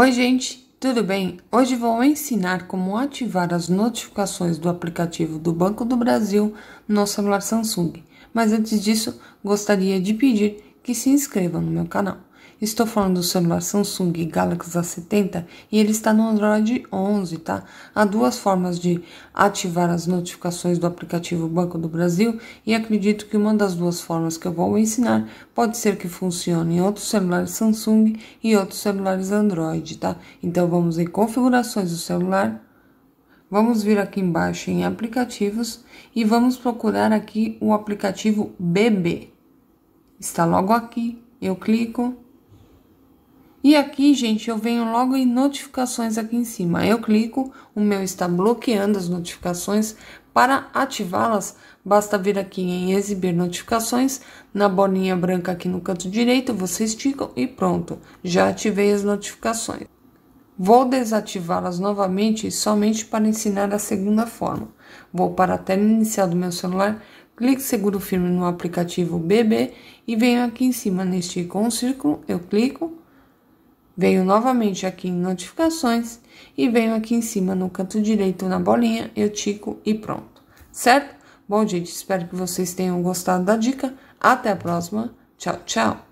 Oi, gente, tudo bem? Hoje vou ensinar como ativar as notificações do aplicativo do Banco do Brasil no celular Samsung. Mas antes disso, gostaria de pedir que se inscreva no meu canal. Estou falando do celular Samsung Galaxy A70 e ele está no Android 11, tá? Há duas formas de ativar as notificações do aplicativo Banco do Brasil e acredito que uma das duas formas que eu vou ensinar pode ser que funcione em outros celulares Samsung e outros celulares Android, tá? Então vamos em configurações do celular, Vamos vir aqui embaixo em aplicativos e vamos procurar aqui o aplicativo BB. Está logo aqui, eu clico e aqui, gente, eu venho logo em notificações aqui em cima. Eu clico, o meu está bloqueando as notificações. Para ativá-las, basta vir aqui em exibir notificações, na bolinha branca aqui no canto direito, Você estica e pronto, já ativei as notificações. Vou desativá-las novamente somente para ensinar a segunda forma. Vou para a tela inicial do meu celular, clique seguro firme no aplicativo BB e venho aqui em cima neste com círculo, eu clico venho novamente aqui em notificações e venho aqui em cima no canto direito na bolinha, eu tico e pronto, certo? Bom, gente, espero que vocês tenham gostado da dica. Até a próxima. Tchau, tchau.